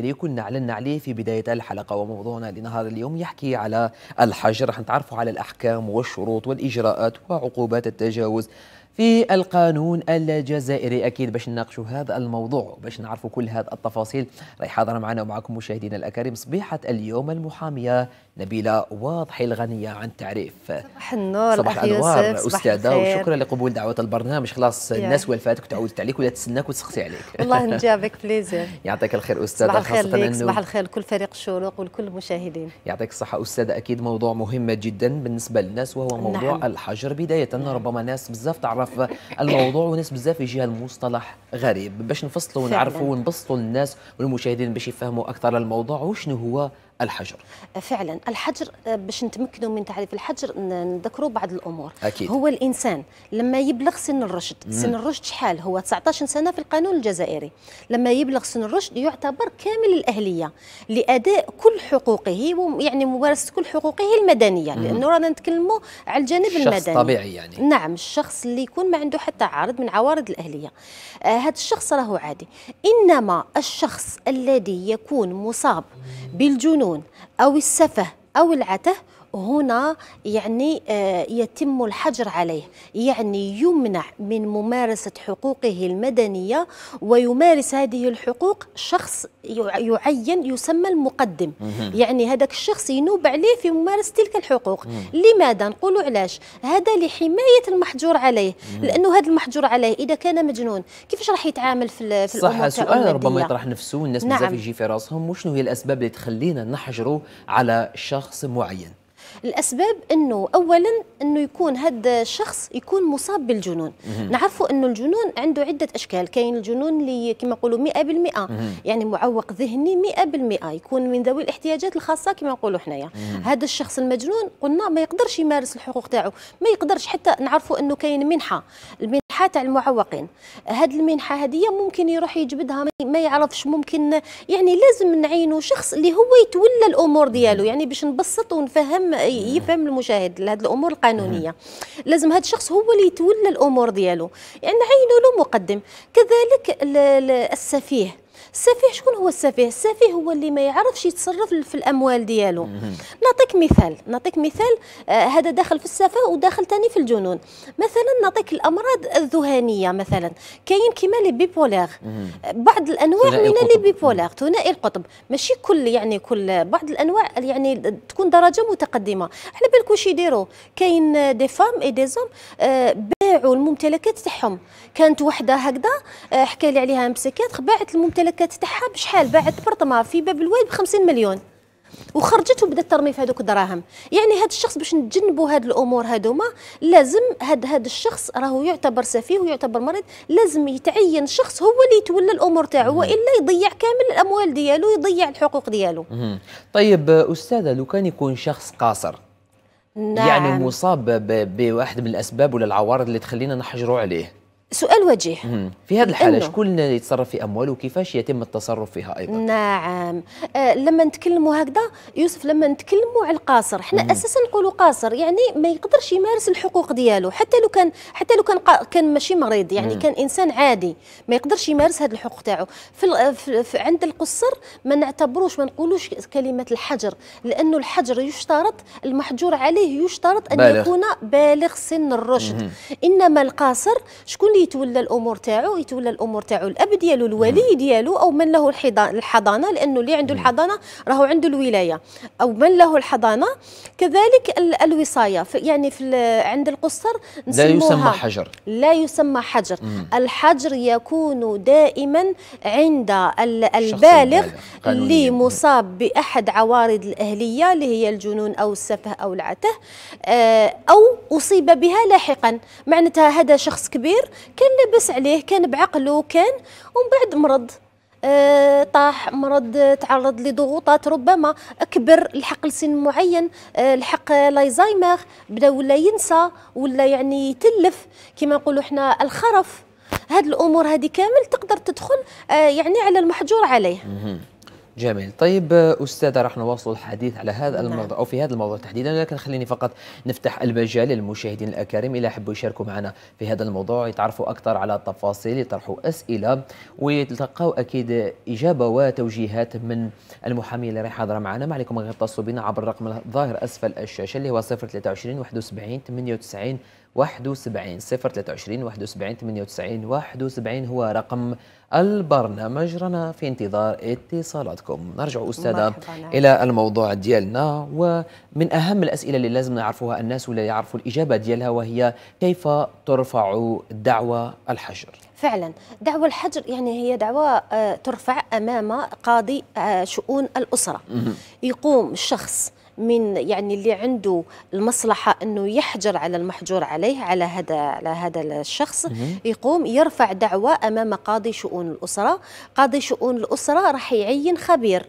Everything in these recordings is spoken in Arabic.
اللي كنا اعلنا عليه في بدايه الحلقه وموضوعنا لنهار اليوم يحكي على الحجر رح نتعرفوا على الاحكام والشروط والاجراءات وعقوبات التجاوز في القانون الجزائري اكيد باش نناقشوا هذا الموضوع باش نعرفوا كل هذا التفاصيل راهي حاضره معنا ومعكم مشاهدينا الاكارم صبيحه اليوم المحاميه نبيله واضحي الغنيه عن التعريف صباح النور صباح الانوار استاذه وشكرا لقبول دعوه البرنامج خلاص يعني. الناس والفاتك تعود عليك ولا تسناك وتسخسي عليك والله نجابك بليزير يعطيك الخير استاذه صباح الخير خاصة صباح الخير لكل فريق الشروق ولكل المشاهدين يعطيك الصحه استاذه اكيد موضوع مهم جدا بالنسبه للناس وهو موضوع نعم. الحجر بدايه نعم. ربما ناس بزاف تعرف نعرف الموضوع وناس بزاف يجيها المصطلح غريب باش نفصلوا ونعرفوا ونبسطوا للناس والمشاهدين باش يفهموا اكثر الموضوع وشنو هو الحجر فعلا الحجر آه، باش نتمكنوا من تعريف الحجر نذكروا بعض الامور أكيد. هو الانسان لما يبلغ سن الرشد مم. سن الرشد شحال هو 19 سنه في القانون الجزائري لما يبلغ سن الرشد يعتبر كامل الاهليه لاداء كل حقوقه يعني ممارسه كل حقوقه المدنيه مم. لانه رانا نتكلموا على الجانب الشخص المدني طبيعي يعني نعم الشخص اللي يكون ما عنده حتى عارض من عوارض الاهليه هذا آه الشخص راهو عادي انما الشخص الذي يكون مصاب بالجنون الجنون أو السفه أو العته هنا يعني آه، يتم الحجر عليه يعني يمنع من ممارسة حقوقه المدنية ويمارس هذه الحقوق شخص يعين يسمى المقدم يعني هذاك الشخص ينوب عليه في ممارسة تلك الحقوق لماذا نقولوا علاش هذا لحماية المحجور عليه لأنه هذا المحجور عليه إذا كان مجنون كيفاش راح يتعامل في, الأمور صح سؤال ربما يطرح نفسه والناس نعم. بزاف يجي في راسهم وشنو هي الأسباب اللي تخلينا نحجروا على شخص معين الاسباب انه اولا انه يكون هذا الشخص يكون مصاب بالجنون نعرفوا انه الجنون عنده عده اشكال كاين الجنون اللي كما نقولوا 100% يعني معوق ذهني 100% يكون من ذوي الاحتياجات الخاصه كما نقولوا حنايا هذا الشخص المجنون قلنا ما يقدرش يمارس الحقوق تاعو ما يقدرش حتى نعرفوا انه كاين منحه المنحه تاع المعوقين هاد المنحه هذه ممكن يروح يجبدها ما يعرفش ممكن يعني لازم نعينوا شخص اللي هو يتولى الامور ديالو يعني باش نبسط ونفهم يفهم المشاهد لهاد الامور القانونيه لازم هذا الشخص هو اللي يتولى الامور ديالو يعني عينوا له مقدم كذلك السفيه السفيه شكون هو السفيه السفيه هو اللي ما يعرفش يتصرف في الاموال ديالو نعطيك مثال نعطيك مثال آه هذا داخل في السفه وداخل ثاني في الجنون مثلا نعطيك الامراض الذهانيه مثلا كاين كيما لي بيبولار بعض الانواع من لي بيبولار ثنائي القطب ماشي كل يعني كل بعض الانواع يعني تكون درجه متقدمه على بالك واش يديروا كاين دي فام اي دي زوم آه باعوا الممتلكات تاعهم كانت وحده هكذا آه حكى لي عليها مسكات باعت الممتلكات الشركات تاعها بشحال باعت برطما في باب الواد ب 50 مليون وخرجت وبدات ترمي في هذوك الدراهم يعني هذا الشخص باش نتجنبوا هذه الامور هذوما لازم هذا هذا الشخص راهو يعتبر سفيه ويعتبر مريض لازم يتعين شخص هو اللي يتولى الامور تاعو والا يضيع كامل الاموال ديالو يضيع الحقوق ديالو طيب استاذه لو كان يكون شخص قاصر يعني نعم. يعني مصاب بواحد من الاسباب ولا العوارض اللي تخلينا نحجروا عليه سؤال وجيه في هذه الحالة شكون اللي يتصرف في أموال وكيفاش يتم التصرف فيها أيضا نعم آه لما نتكلموا هكذا يوسف لما نتكلموا على القاصر احنا أساسا نقولوا قاصر يعني ما يقدرش يمارس الحقوق ديالو حتى لو كان حتى لو كان كان ماشي مريض يعني مم. كان إنسان عادي ما يقدرش يمارس هذه الحقوق تاعو في, في, في عند القصر ما نعتبروش ما نقولوش كلمة الحجر لأنه الحجر يشترط المحجور عليه يشترط أن بالغ. يكون بالغ سن الرشد مم. إنما القاصر شكون اللي يتولى الامور تاعو يتولى الامور تاعو الاب ديالو الولي ديالو او من له الحضانه لانه اللي عنده الحضانه راهو عنده الولايه او من له الحضانه كذلك الوصايه يعني في عند القصر لا يسمى حجر لا يسمى حجر مم. الحجر يكون دائما عند البالغ اللي مصاب باحد عوارض الاهليه اللي هي الجنون او السفه او العته آه، او اصيب بها لاحقا معناتها هذا شخص كبير كان لاباس عليه كان بعقله كان ومن بعد مرض أه طاح مرض تعرض لضغوطات ربما كبر لحق لسن معين أه لحق لايزايمر بدا ولا ينسى ولا يعني يتلف كما نقولوا حنا الخرف هاد الامور هذه كامل تقدر تدخل أه يعني على المحجور عليه جميل طيب آه، أستاذة راح نواصل الحديث على هذا نعم. الموضوع أو في هذا الموضوع تحديدا لكن خليني فقط نفتح المجال للمشاهدين الأكارم إلى حبوا يشاركوا معنا في هذا الموضوع يتعرفوا أكثر على التفاصيل يطرحوا أسئلة ويتلقوا أكيد إجابة وتوجيهات من المحامية اللي راح حاضرة معنا ما عليكم غير تصلوا بنا عبر الرقم الظاهر أسفل الشاشة اللي هو 023 71 98 71 023 71 98 71 هو رقم البرنامج رانا في انتظار اتصالاتكم نرجع أستاذة إلى الموضوع ديالنا ومن أهم الأسئلة اللي لازم نعرفوها الناس ولا يعرفوا الإجابة ديالها وهي كيف ترفع دعوى الحجر فعلا دعوى الحجر يعني هي دعوى آه، ترفع أمام قاضي آه، شؤون الأسرة يقوم الشخص من يعني اللي عنده المصلحه انه يحجر على المحجور عليه على هذا على هذا الشخص يقوم يرفع دعوه امام قاضي شؤون الاسره قاضي شؤون الاسره راح يعين خبير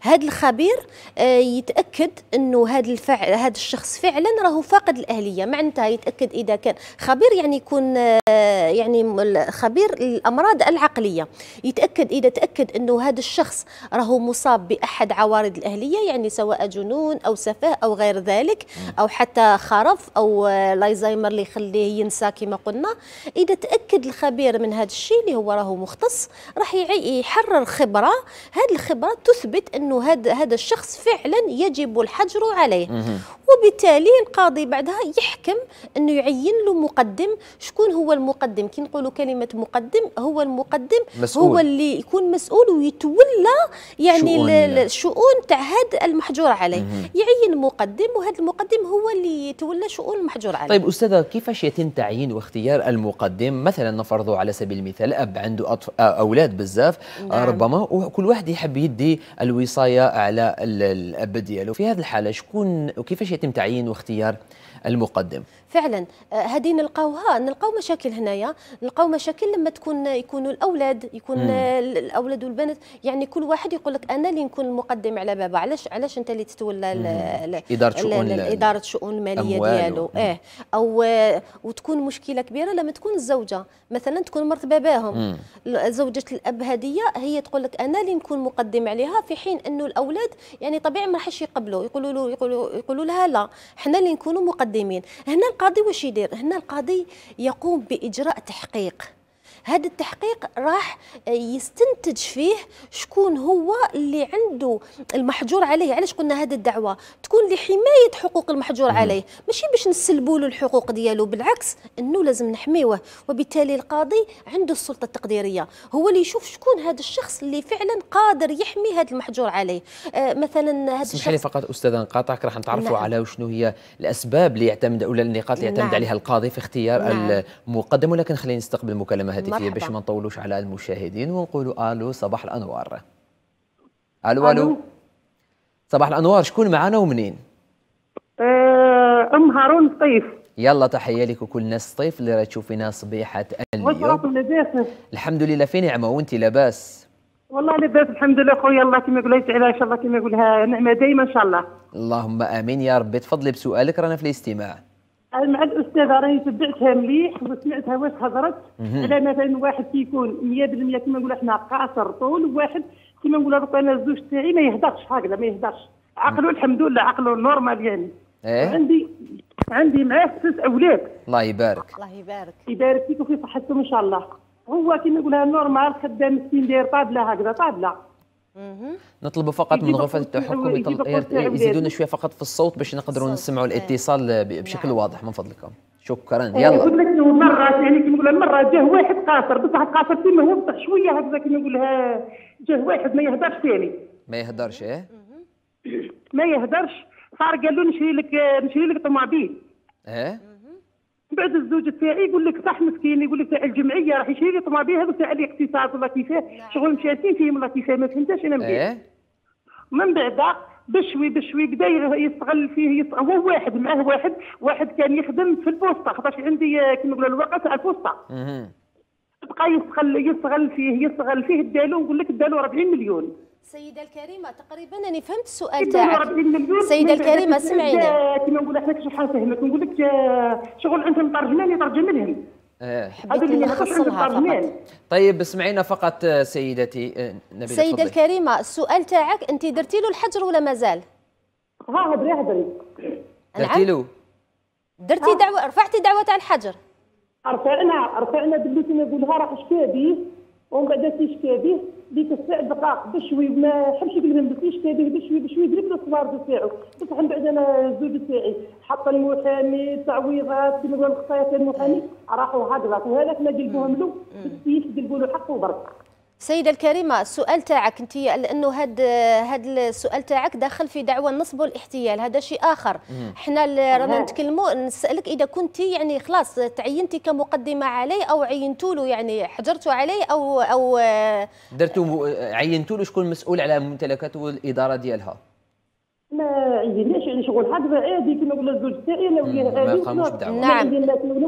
هذا الخبير آه، يتاكد انه هذا الفعل هذا الشخص فعلا راهو فاقد الاهليه معناتها يتاكد اذا كان خبير يعني يكون آه، يعني خبير الامراض العقليه يتاكد اذا تاكد انه هذا الشخص راهو مصاب باحد عوارض الاهليه يعني سواء جنون او سفه او غير ذلك او حتى خرف او آه، لايزايمر اللي يخليه ينسى كما قلنا اذا تاكد الخبير من هذا الشيء اللي هو راهو مختص راح يحرر خبره هذه الخبره تثبت ان انه هذا هذا الشخص فعلا يجب الحجر عليه وبالتالي القاضي بعدها يحكم انه يعين له مقدم شكون هو المقدم كي نقولوا كلمه مقدم هو المقدم مسؤول. هو اللي يكون مسؤول ويتولى يعني الشؤون تاع هذا المحجور عليه يعين مقدم وهذا المقدم هو اللي يتولى شؤون المحجور عليه طيب استاذه كيفاش يتم تعيين واختيار المقدم مثلا نفرضوا على سبيل المثال اب عنده أطف... اولاد بزاف نعم. ربما وكل واحد يحب يدي الوصال احصائيه على الاب ديالو في هذه الحاله شكون وكيفاش يتم تعيين واختيار المقدم فعلا آه، هذه نلقاوها نلقاو مشاكل هنايا نلقاو مشاكل لما تكون يكونوا الاولاد يكون مم. آه، الاولاد والبنات يعني كل واحد يقول لك انا اللي نكون المقدم على بابا علاش علاش انت اللي تتولى اداره شؤون اداره الشؤون الماليه ديالو إيه. اه او وتكون مشكله كبيره لما تكون الزوجه مثلا تكون مرت باباهم زوجة الاب هديه هي تقول لك انا اللي نكون مقدم عليها في حين انه الاولاد يعني طبيعي ما راحش يقبلوا يقولوا له يقولوا, يقولوا لها لا حنا اللي نكونوا مقدمين هنا القاضي واش يدير هنا القاضي يقوم باجراء تحقيق هذا التحقيق راح يستنتج فيه شكون هو اللي عنده المحجور عليه علاش قلنا هذه الدعوه تكون لحمايه حقوق المحجور عليه ماشي باش نسلبوا له الحقوق ديالو بالعكس انه لازم نحميوه وبالتالي القاضي عنده السلطه التقديريه هو اللي يشوف شكون هذا الشخص اللي فعلا قادر يحمي هذا المحجور عليه آه مثلا هذا الشخص لي فقط استاذ نقاطعك راح نتعرفوا نعم. على شنو هي الاسباب اللي يعتمد اولا النقاط اللي يعتمد نعم. عليها القاضي في اختيار نعم. المقدم ولكن خلينا نستقبل المكالمه هذه الصوتيه باش ما نطولوش على المشاهدين ونقولوا الو صباح الانوار الو الو صباح الانوار شكون معنا ومنين؟ آه، ام هارون طيف يلا تحيه لك وكل ناس طيف اللي راه تشوفينا صبيحه اليوم الحمد لله في نعمه وانت لاباس والله لاباس الحمد لله خويا الله كما قلت عليها ان شاء الله كما يقولها نعمه دائما ان شاء الله اللهم امين يا ربي تفضلي بسؤالك رانا في الاستماع مع الاستاذة راهي تبعتها مليح وسمعتها واش هضرت على مثلا واحد كيكون 100% كما نقولوا احنا قاصر طول وواحد كما نقولوا دوك انا الزوج تاعي ما يهدرش هكذا ما يهدرش عقله الحمد لله عقله نورمال يعني إيه؟ عندي عندي معاه ست اولاد الله يبارك الله يبارك يبارك فيك وفي صحتكم ان شاء الله هو كما نقولها نورمال خدام مسكين داير طابله هكذا طابله نطلبوا فقط من غرفه التحكم يزيدونا شويه فقط في الصوت باش نقدروا نسمعوا إيه. الاتصال بشكل نعم. واضح من فضلكم شكرا إيه، يلا يقول لك مره يعني كيما نقول مره جاه واحد قاصر بصح قاصر فيما بصح شويه هكذا كيما نقولها جاه واحد ما يهدرش ثاني ما يهدرش ايه ما يهدرش صار قال له نشري لك نشري لك طوموبيل ايه بعد الزوج تاعي يقول لك صح مسكين يقول لك تاع الجمعيه راح يشري طوموبيل هذا تاع الاقتصاد ولا كيفاه نعم. شغل مشاتين فيه ولا كيفاه ما فهمتش انا مدير إيه؟ من بعد بشوي بشوي بدا يستغل فيه هو واحد معاه واحد واحد كان يخدم في البوسطه خاطرش عندي آه، كما نقولوا الورقه تاع البوسطه بقى يستغل يستغل فيه يستغل فيه داله نقول لك داله 40 مليون سيده الكريمه تقريبا انا فهمت السؤال تاعك سيده الكريمه سمعيني كيما نقول لك شحال آه، فهمت نقول لك شغل انت مترجمان ترجم لهم آه، حبيت نلخصها فقط طيب اسمعينا فقط آه، سيدتي نبيل سيده الكريمه السؤال تاعك انت درتي له الحجر ولا مازال؟ ها هدري هدري درتي له درتي دعوه رفعتي دعوه تاع الحجر رفعنا رفعنا باللي كنا نقولها راح شكابي ومن بعد تيشكى به ديك الساعه دقاق بشوي ما حبش يقول لهم تيشكى به بشوي بشوي درك الصبار تاعو بصح من بعد انا الزوج تاعي حط المحامي تعويضات كيما القصايه المحامي راحوا هضرات وهذاك ما قلبوهم له بس يجلبوا له حقه برك سيدة الكريمة السؤال تاعك انت لانه هاد هاد السؤال تاعك داخل في دعوة النصب والاحتيال هذا شيء اخر احنا رانا نتكلموا نسالك اذا كنت يعني خلاص تعينتي كمقدمه عليه او عينتوا له يعني حجرتوا عليه او او درتوا عينتوا له شكون مسؤول على ممتلكاته والاداره ديالها ما عينناش يعني شغل حد عادي كما قلنا الزوج تاعي انا وياه ما قاموش بدعوه نعم ما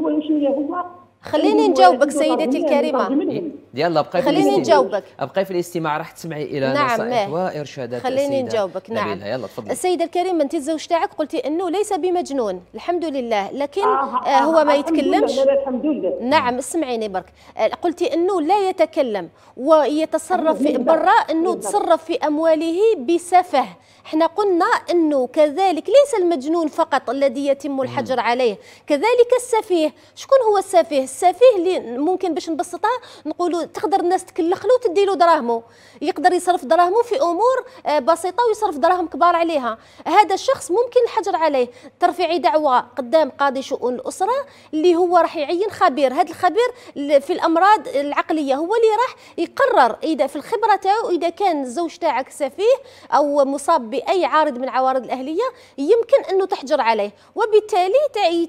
هو خليني نجاوبك سيدتي يعني الكريمه يلا بقاي في خليني نجاوبك بقاي في الاستماع راح تسمعي الى نعم نصائح وارشادات خليني نجاوبك نعم يلا تفضلي السيده الكريمه انت الزوج تاعك قلتي انه ليس بمجنون الحمد لله لكن آه آه, آه، هو ما يتكلمش الحمد لله نعم اسمعيني برك آه، قلتي انه لا يتكلم ويتصرف في برا انه تصرف في امواله بسفه احنا قلنا انه كذلك ليس المجنون فقط الذي يتم الحجر عليه كذلك السفيه شكون هو السفيه السفيه اللي ممكن باش نبسطها نقولوا تقدر الناس تكلخ له وتدي له دراهمه يقدر يصرف دراهمه في امور آه، بسيطه ويصرف دراهم كبار عليها هذا الشخص ممكن الحجر عليه ترفيع دعوه قدام قاضي شؤون الاسره اللي هو راح يعين خبير هذا الخبير في الامراض العقليه هو اللي راح يقرر اذا في الخبره تاعو اذا كان الزوج تاعك سفيه او مصاب باي عارض من عوارض الاهليه يمكن انه تحجر عليه وبالتالي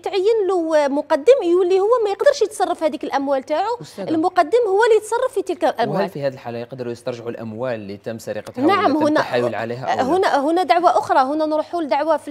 تعين له مقدم يولي هو ما يقدرش يتصرف هذيك الاموال تاعو المقدم هو اللي يتصرف في تلك الاموال وهل في هذه الحاله يقدروا يسترجعوا الاموال اللي تم سرقتها نعم هنا عليها هنا هنا دعوه اخرى هنا نروحوا لدعوه في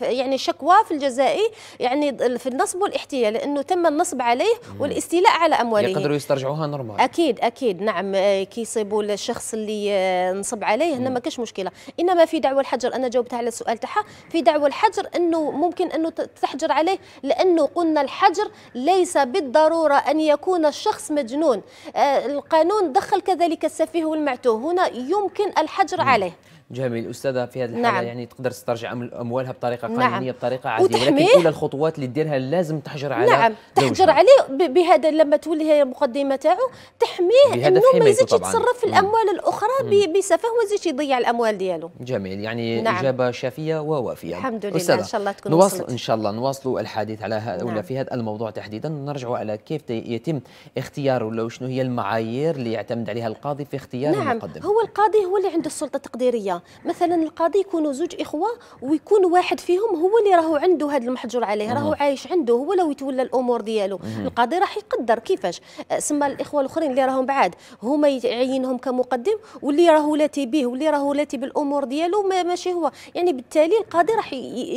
يعني شكوى في الجزائي يعني في النصب والاحتيال لانه تم النصب عليه والاستيلاء على امواله يقدروا يسترجعوها نورمال اكيد اكيد نعم آه، كي يصيبوا الشخص اللي آه، نصب عليه هنا ما كاش مشكله انما في دعوى الحجر انا جاوبتها على السؤال تاعها في دعوى الحجر انه ممكن انه تحجر عليه لانه قلنا الحجر ليس بد بالضرورة أن يكون الشخص مجنون آه، القانون دخل كذلك السفيه والمعتوه هنا يمكن الحجر عليه جميل استاذه في هذه الحاله نعم. يعني تقدر تسترجع اموالها بطريقه نعم. قانونيه نعم. بطريقه عادله ولكن كل الخطوات اللي ديرها لازم تحجر على نعم تحجر عليه بهذا لما تولي هي المقدمه تاعو تحميه انه ما يزيدش يتصرف في الاموال الاخرى بسفه وما يزيدش يضيع الاموال ديالو جميل يعني نعم. اجابه شافيه ووافيه الحمد لله ان شاء الله تكون نواصل وصلت. ان شاء الله نواصلوا الحديث على هذا نعم. في هذا الموضوع تحديدا نرجعوا على كيف يتم اختيار ولا شنو هي المعايير اللي يعتمد عليها القاضي في اختيار نعم المقدم نعم هو القاضي هو اللي عنده السلطه التقديريه قضيه مثلا القاضي يكونوا زوج اخوه ويكون واحد فيهم هو اللي راهو عنده هذا المحجور عليه راهو عايش عنده هو لو يتولى الامور ديالو القاضي راح يقدر كيفاش أه، سما الاخوه الاخرين اللي راهم بعاد هما يعينهم كمقدم واللي راهو لاتي به واللي راهو لاتي بالامور ديالو ما ماشي هو يعني بالتالي القاضي راح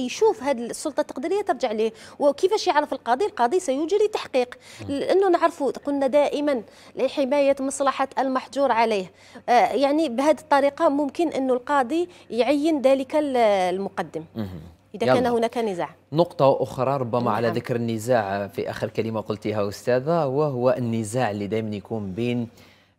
يشوف هذه السلطه التقديريه ترجع ليه وكيفاش يعرف القاضي القاضي سيجري تحقيق لانه نعرفوا قلنا دائما لحمايه مصلحه المحجور عليه أه، يعني بهذه الطريقه ممكن انه القاضي يعين ذلك المقدم إذا كان هناك نزاع نقطة أخرى ربما نعم. على ذكر النزاع في آخر كلمة قلتيها أستاذة وهو النزاع اللي دائما يكون بين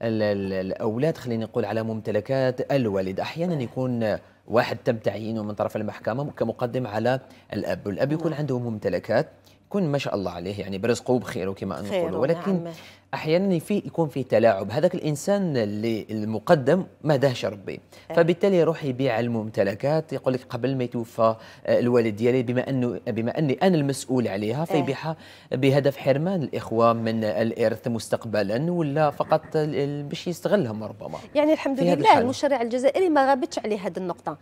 الأولاد خلينا نقول على ممتلكات الوالد أحيانا يكون واحد تم تعيينه من طرف المحكمة كمقدم على الأب والأب يكون عنده ممتلكات يكون ما شاء الله عليه يعني برزقه بخيره كما نقولوا نعم. ولكن نعم. احيانا في يكون في تلاعب هذاك الانسان اللي المقدم ما دهش ربي أه. فبالتالي يروح يبيع الممتلكات يقول لك قبل ما يتوفى آه، الوالد ديالي بما انه بما اني انا المسؤول عليها أه. فيبيعها بهدف حرمان الاخوه من الارث مستقبلا ولا فقط باش يستغلهم ربما يعني الحمد لله المشرع الجزائري ما غابتش عليه هذه النقطه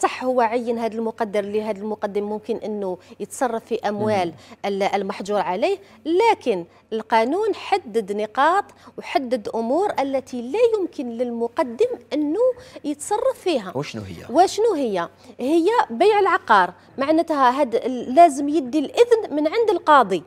صح هو عين هذا المقدر لهذا المقدم ممكن انه يتصرف في اموال المحجور عليه لكن القانون حدد نقاط وحدد امور التي لا يمكن للمقدم انه يتصرف فيها وشنو هي وشنو هي هي بيع العقار معناتها هاد لازم يدي الاذن من عند القاضي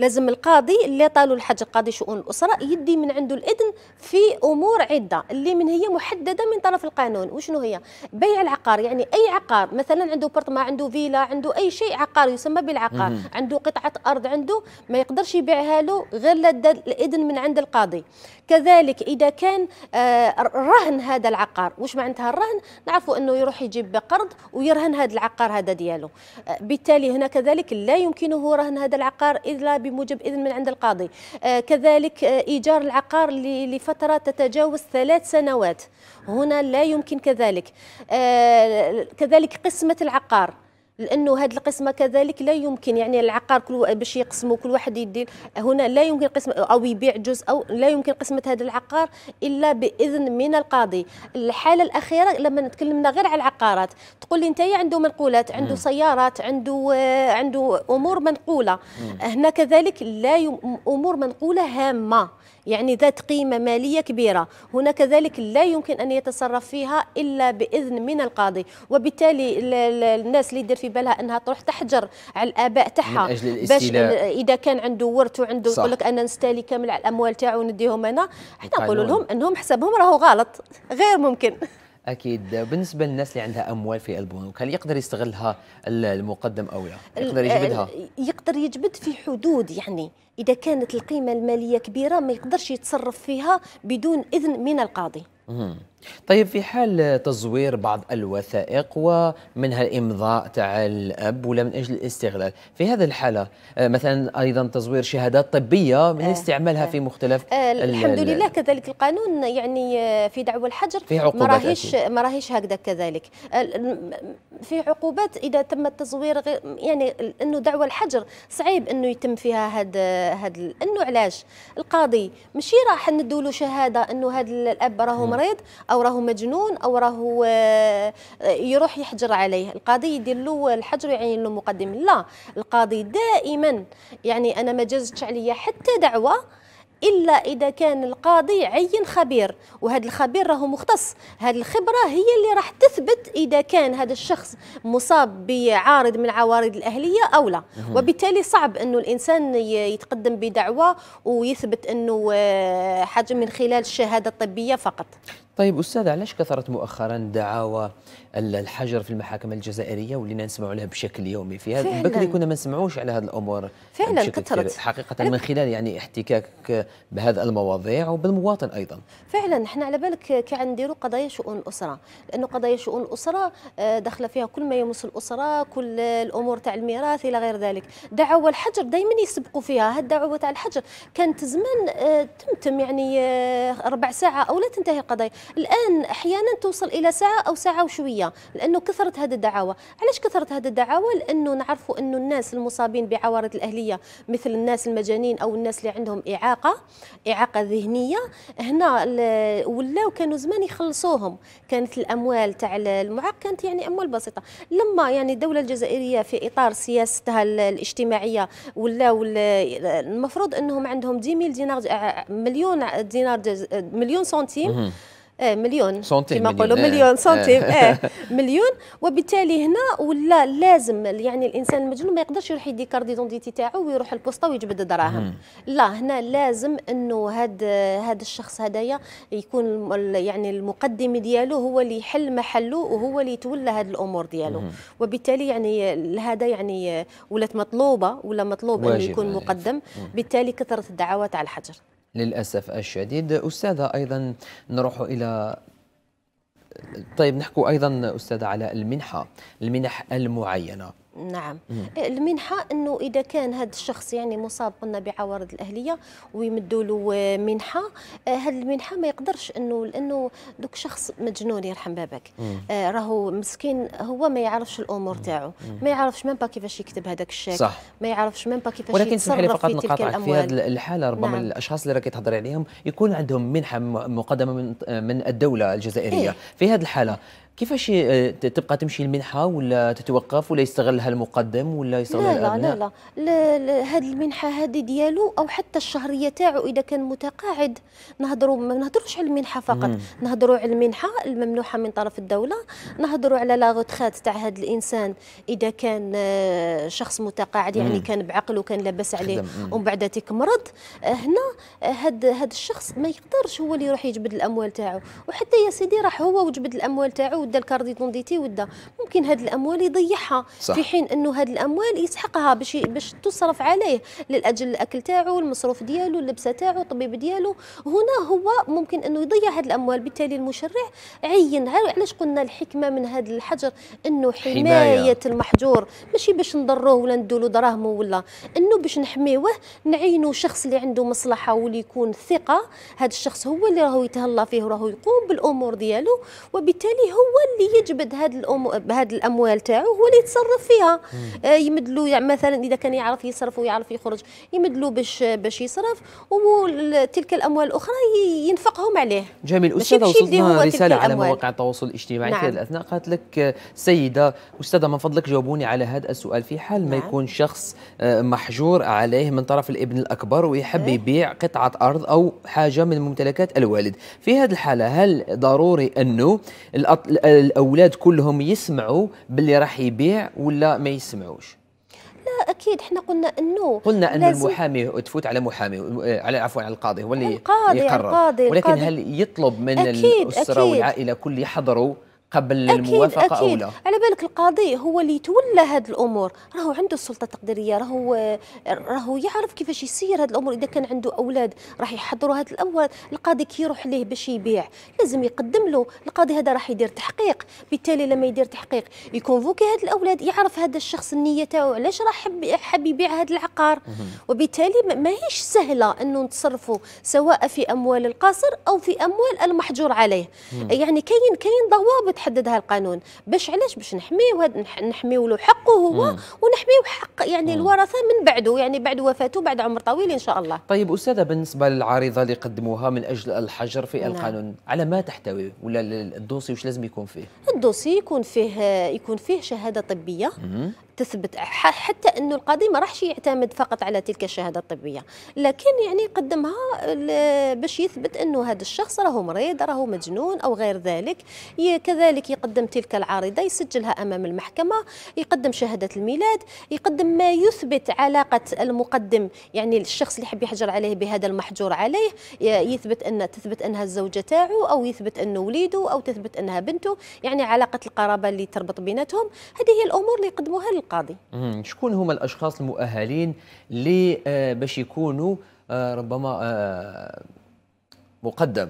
لازم القاضي اللي طالوا الحج قاضي شؤون الاسره يدي من عنده الاذن في امور عده اللي من هي محدده من طرف القانون وشنو هي بيع العقار يعني اي عقار مثلا عنده برطما عنده فيلا عنده اي شيء عقار يسمى بالعقار مم. عنده قطعه ارض عنده ما يقدرش يبيعها له غير الاذن من عند القاضي كذلك اذا كان آه، رهن هذا العقار واش معناتها الرهن نعرفوا انه يروح يجيب قرض ويرهن هذا العقار هذا ديالو آه، بالتالي هنا كذلك لا يمكنه رهن هذا العقار الا بموجب إذن من عند القاضي آه، كذلك آه، إيجار العقار لفترة تتجاوز ثلاث سنوات هنا لا يمكن كذلك آه، كذلك قسمة العقار لانه هذه القسمه كذلك لا يمكن يعني العقار كل باش يقسموا كل واحد يدير هنا لا يمكن قسم او يبيع جزء او لا يمكن قسمه هذا العقار الا باذن من القاضي الحاله الاخيره لما تكلمنا غير على العقارات تقول لي انت عنده منقولات عنده سيارات عنده آه، عنده امور منقوله هنا كذلك لا امور منقوله هامه يعني ذات قيمة مالية كبيرة هنا كذلك لا يمكن أن يتصرف فيها إلا بإذن من القاضي وبالتالي الناس اللي يدير في بالها أنها تروح تحجر على الآباء تاعها باش إذا كان عنده ورث وعنده يقول لك أنا نستالي كامل على الأموال تاعو ونديهم أنا حنا نقول لهم أنهم حسابهم راهو غلط غير ممكن اكيد بالنسبه للناس اللي عندها اموال في البنوك هل يقدر يستغلها المقدم او لا يقدر يجبدها يقدر يجبد في حدود يعني اذا كانت القيمه الماليه كبيره ما يقدرش يتصرف فيها بدون اذن من القاضي طيب في حال تزوير بعض الوثائق ومنها الامضاء تاع الاب ولا من اجل الاستغلال في هذه الحاله آه، مثلا ايضا تزوير شهادات طبيه من آه، استعمالها آه. في مختلف آه الحمد لله كذلك القانون يعني في دعوى الحجر في عقوبات مراهيش مراهيش هكذا كذلك في عقوبات اذا تم التزوير يعني انه دعوى الحجر صعيب انه يتم فيها هذا هذا انه علاش القاضي ماشي راح ندولو شهاده انه هذا الاب راهو مريض او راهو مجنون او راهو آه، يروح يحجر عليه القاضي يدير له الحجر ويعين له مقدم لا القاضي دائما يعني انا ما جازتش عليا حتى دعوه الا اذا كان القاضي عين خبير وهذا الخبير راهو مختص هذه الخبره هي اللي راح تثبت اذا كان هذا الشخص مصاب بعارض من عوارض الاهليه او لا وبالتالي صعب انه الانسان يتقدم بدعوه ويثبت انه آه، حاجه من خلال الشهاده الطبيه فقط طيب أستاذة علاش كثرت مؤخرا دعاوى الحجر في المحاكم الجزائرية ولينا نسمعوا لها بشكل يومي في هذا بكري كنا ما نسمعوش على هذه الأمور فعلا كثرت حقيقة من خلال يعني احتكاك بهذا المواضيع وبالمواطن أيضا فعلا احنا على بالك كنديروا قضايا شؤون الأسرة لأنه قضايا شؤون الأسرة آه، داخله فيها كل ما يمس الأسرة كل الأمور تاع الميراث إلى غير ذلك دعوى الحجر دائما يسبقوا فيها هذه الدعوة تاع الحجر كانت زمان آه، تمتم يعني آه، ربع ساعة أو لا تنتهي القضايا الان احيانا توصل الى ساعه او ساعه وشويه لانه كثرت هذه الدعاوى علاش كثرت هذه الدعاوى لانه نعرفوا انه الناس المصابين بعوارض الاهليه مثل الناس المجانين او الناس اللي عندهم اعاقه اعاقه ذهنيه هنا ولاو كانوا زمان يخلصوهم كانت الاموال تاع المعاق كانت يعني اموال بسيطه لما يعني الدوله الجزائريه في اطار سياستها الاجتماعيه ولاو المفروض انهم عندهم 10 دينار مليون دينار مليون سنتيم إيه، مليون سنتيم كما نقولوا مليون إيه. سنتيم اه مليون وبالتالي هنا ولا لازم يعني الانسان المجنون ما يقدرش يروح يدي كارد دونتيتي تاعو ويروح البوسطه ويجبد دراهم لا هنا لازم انه هاد هاد الشخص هدايا يكون يعني المقدم ديالو هو اللي يحل محله وهو اللي يتولى هاد الامور ديالو وبالتالي يعني هذا يعني ولات مطلوبه ولا مطلوب انه يكون مقدم بالتالي كثرت الدعوات على الحجر للأسف الشديد أستاذة أيضا نروح إلى طيب نحكو أيضا أستاذة على المنحة المنح المعينة نعم المنحه انه اذا كان هذا الشخص يعني مصاب قلنا بعوارض الاهليه ويمدوا له منحه آه، هذه المنحه ما يقدرش انه لانه دوك شخص مجنون يرحم بابك آه، راهو مسكين هو ما يعرفش الامور تاعو ما يعرفش ميم با كيفاش يكتب هذاك الشيك صح. ما يعرفش ميم با كيفاش ولكن سمح لي فقط نقاطعك في, في هذه الحاله ربما نعم. الاشخاص اللي راكي تهضري عليهم يكون عندهم منحه مقدمه من آه، من الدوله الجزائريه إيه؟ في هذه الحاله كيفاش آه، تبقى تمشي المنحه ولا تتوقف ولا يستغلها المقدم ولا يستغلها لا لا لا لا, لا هذه المنحه هذه ديالو او حتى الشهريه تاعو اذا كان متقاعد نهضروا ما نهضروش على المنحه فقط نهضروا على المنحه الممنوحه من طرف الدوله نهضروا على لا روتريت تاع هذا الانسان اذا كان آه، شخص متقاعد يعني مم. كان بعقله كان لاباس عليه ومن بعد تيك مرض آه، هنا هذا هذا الشخص ما يقدرش هو اللي يروح يجبد الاموال تاعو وحتى يا سيدي راح هو وجبد الاموال تاعو ودا الكارديتون ديتي ودا ممكن هذه الاموال يضيعها صح. في حين انه هذه الاموال يسحقها باش باش تصرف عليه لاجل الاكل تاعو المصروف ديالو اللبسه تاعو الطبيب ديالو هنا هو ممكن انه يضيع هذه الاموال بالتالي المشرع عين علاش قلنا الحكمه من هذا الحجر انه حمايه, حماية. المحجور ماشي باش نضروه ولا ندولو دراهمه ولا انه باش نحميوه نعينو شخص اللي عنده مصلحه واللي يكون ثقه هذا الشخص هو اللي راهو يتهلا فيه وراهو يقوم بالامور ديالو وبالتالي هو هو اللي يجبد هاد الأم... هذه الاموال تاعو هو اللي يتصرف فيها آه يمدلو يعني مثلا اذا كان يعرف يصرف ويعرف يخرج يمدلو باش باش يصرف وتلك الاموال الاخرى ينفقهم عليه جميل استاذه وصلنا رساله على مواقع التواصل الاجتماعي نعم. في الاثناء قالت لك آه، سيده استاذه من فضلك جاوبوني على هذا السؤال في حال ما نعم. يكون شخص آه، محجور عليه من طرف الابن الاكبر ويحب إيه؟ يبيع قطعه ارض او حاجه من ممتلكات الوالد في هذه الحاله هل ضروري انه الاولاد كلهم يسمعوا باللي راح يبيع ولا ما يسمعوش لا اكيد احنا قلنا انه قلنا ان المحامي تفوت على محامي على عفوا على القاضي هو اللي القاضي يقرر القاضي ولكن القاضي هل يطلب من أكيد الاسره أكيد والعائله كل يحضروا قبل أكيد الموافقه أكيد. او لا على بالك القاضي هو اللي يتولى هذه الامور راهو عنده السلطه التقديريه راهو راهو يعرف كيفاش يسير هذه الامور اذا كان عنده اولاد راح يحضروا هذه الاول القاضي كي يروح ليه باش يبيع لازم يقدم له القاضي هذا راح يدير تحقيق بالتالي لما يدير تحقيق يكونفوكي هاد الاولاد يعرف هذا الشخص النيه تاعو علاش راح حب يبيع هذا العقار وبالتالي ماهيش سهله انه نتصرفوا سواء في اموال القاصر او في اموال المحجور عليه يعني كاين كاين ضوابط تحددها القانون باش علاش باش نحميه نحميو له حقه هو ونحميو حق يعني الورثه من بعده يعني بعد وفاته بعد عمر طويل ان شاء الله طيب استاذه بالنسبه للعارضه اللي قدموها من اجل الحجر في نعم. القانون نعم. على ما تحتوي ولا الدوسي واش لازم يكون فيه الدوسي يكون فيه يكون فيه شهاده طبيه تثبت حتى أنه القاضي ما راحش يعتمد فقط على تلك الشهادة الطبية لكن يعني يقدمها باش يثبت أنه هذا الشخص راهو مريض راهو مجنون أو غير ذلك كذلك يقدم تلك العارضة يسجلها أمام المحكمة يقدم شهادة الميلاد يقدم ما يثبت علاقة المقدم يعني الشخص اللي حب يحجر عليه بهذا المحجور عليه يثبت أن تثبت أنها الزوجة تاعو أو يثبت أنه وليده أو تثبت أنها بنته يعني علاقة القرابة اللي تربط بيناتهم هذه هي الأمور اللي يقدموها القاضي شكون هما الاشخاص المؤهلين اللي آه، باش يكونوا آه، ربما آه، مقدم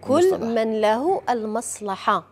كل من له المصلحه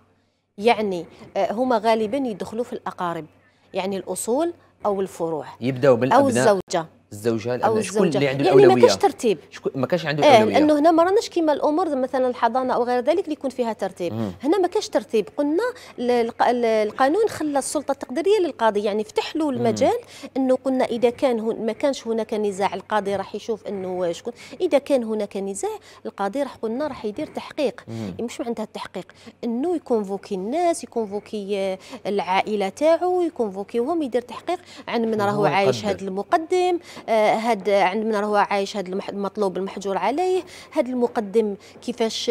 يعني هما غالبا يدخلوا في الاقارب يعني الاصول او الفروع يبداوا بالابناء او الزوجه الزوجه لان أو شكون اللي عنده يعني الاولويه يعني ما كاش ترتيب ما كاش عنده إيه، الاولويه لانه هنا ما راناش كيما الامور مثلا الحضانه او غير ذلك اللي يكون فيها ترتيب مم. هنا ما كاش ترتيب قلنا القانون خلى السلطه التقديريه للقاضي يعني فتح له المجال انه قلنا اذا كان ما كانش هناك نزاع القاضي راح يشوف انه شكون اذا كان هناك نزاع القاضي راح قلنا راح يدير تحقيق مم. مش معناتها التحقيق انه يكونفوكي الناس يكونفوكي العائله تاعو يكونفوكيهم يدير تحقيق عن من راهو عايش هذا المقدم آه، هاد عند من هو عايش هاد المطلوب المحجور عليه هاد المقدم كيفاش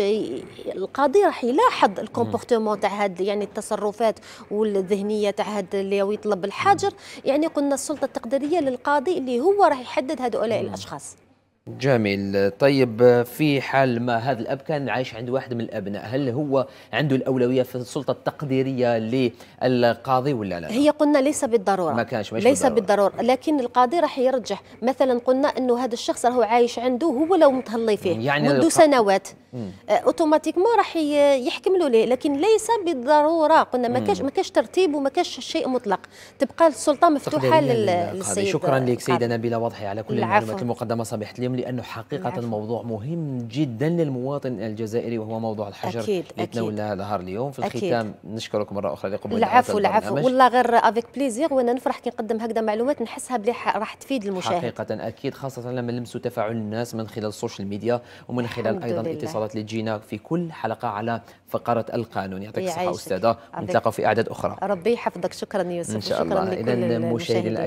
القاضي راح يلاحظ الكومبورتمون تاع هاد يعني التصرفات والذهنيه تاع هاد اللي يطلب الحجر يعني قلنا السلطه التقديريه للقاضي اللي هو راح يحدد هؤلاء الاشخاص جميل طيب في حال ما هذا الاب كان عايش عند واحد من الابناء هل هو عنده الاولويه في السلطه التقديريه للقاضي ولا لا هي قلنا ليس بالضروره ما كانش ليس بالضروره. بالضروره لكن القاضي راح يرجح مثلا قلنا انه هذا الشخص راهو عايش عنده هو لو متهلي فيه يعني منذ الق... سنوات أه، اوتوماتيكمون راح يحكم له ليه لكن ليس بالضروره قلنا ما كاش ما كاش ترتيب وما كاش شيء مطلق تبقى السلطه مفتوحه للسيد شكرا لك سيده نبيله وضحي على كل المعلومات المقدمه صبحت لي اليوم لانه حقيقه العفو. موضوع مهم جدا للمواطن الجزائري وهو موضوع الحجر أكيد. يتناولنا نهار اليوم في الختام أكيد. نشكرك مره اخرى لقبول العفو العفو والله غير افيك بليزير وانا نفرح كي نقدم هكذا معلومات نحسها بلي راح تفيد المشاهد حقيقه اكيد خاصه لما نلمسوا تفاعل الناس من خلال السوشيال ميديا ومن خلال ايضا الاتصالات اللي تجينا في كل حلقه على فقره القانون يعطيك الصحه استاذه ونتلاقاو في اعداد اخرى ربي يحفظك شكرا يوسف ان شاء الله اذا مشاهدينا